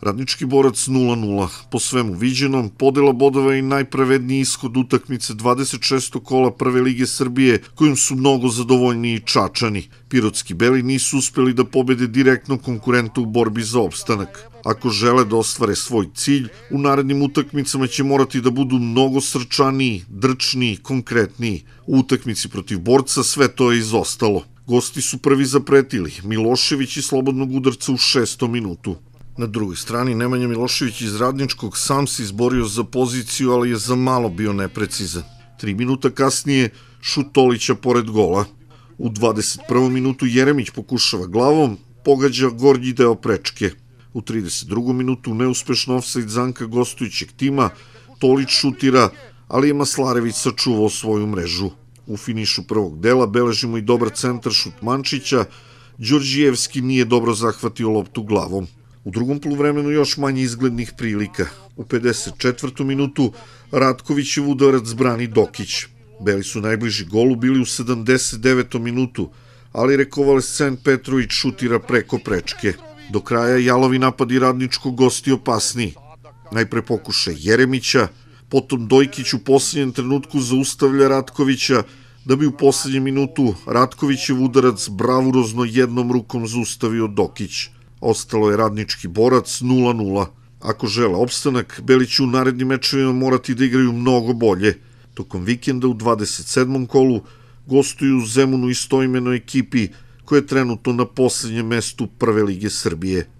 Radnički borac 0-0, po svemu viđenom, podela bodova i najpravedniji ishod utakmice 26. kola Prve lige Srbije, kojim su mnogo zadovoljni i Čačani. Pirotski beli nisu uspeli da pobede direktno konkurenta u borbi za opstanak. Ako žele da ostvare svoj cilj, u narednim utakmicama će morati da budu mnogo srčaniji, drčniji, konkretniji. U utakmici protiv borca sve to je izostalo. Gosti su prvi zapretili, Milošević i slobodnog udarca u šestom minutu. Na drugoj strani, Nemanja Milošević iz Radničkog sam se izborio za poziciju, ali je za malo bio neprecizan. Tri minuta kasnije, Šutolića pored gola. U 21. minutu Jeremić pokušava glavom, pogađa gornji deo prečke. U 32. minutu neuspešno offside Zanka gostujućeg tima, Tolić šutira, ali je Maslarević sačuvao svoju mrežu. U finišu prvog dela beležimo i dobar centar šut Mančića, Đorđijevski nije dobro zahvatio loptu glavom. U drugom poluvremenu još manje izglednih prilika. U 54. minutu Ratkovićev udarac brani Dokić. Beli su najbliži golu bili u 79. minutu, ali rekovale Sen Petrović šutira preko prečke. Do kraja Jalovi napadi radničko gosti opasni. Najpre pokuše Jeremića, potom Dojkić u posljednjem trenutku zaustavlja Ratkovića, da bi u posljednjem minutu Ratkovićev udarac bravurozno jednom rukom zaustavio Dokić. Ostalo je radnički borac 0-0. Ako žele opstanak, Beli će u narednim mečevima morati da igraju mnogo bolje. Tokom vikenda u 27. kolu gostuju Zemunu istoimenoj ekipi koja je trenutno na poslednjem mestu Prve lige Srbije.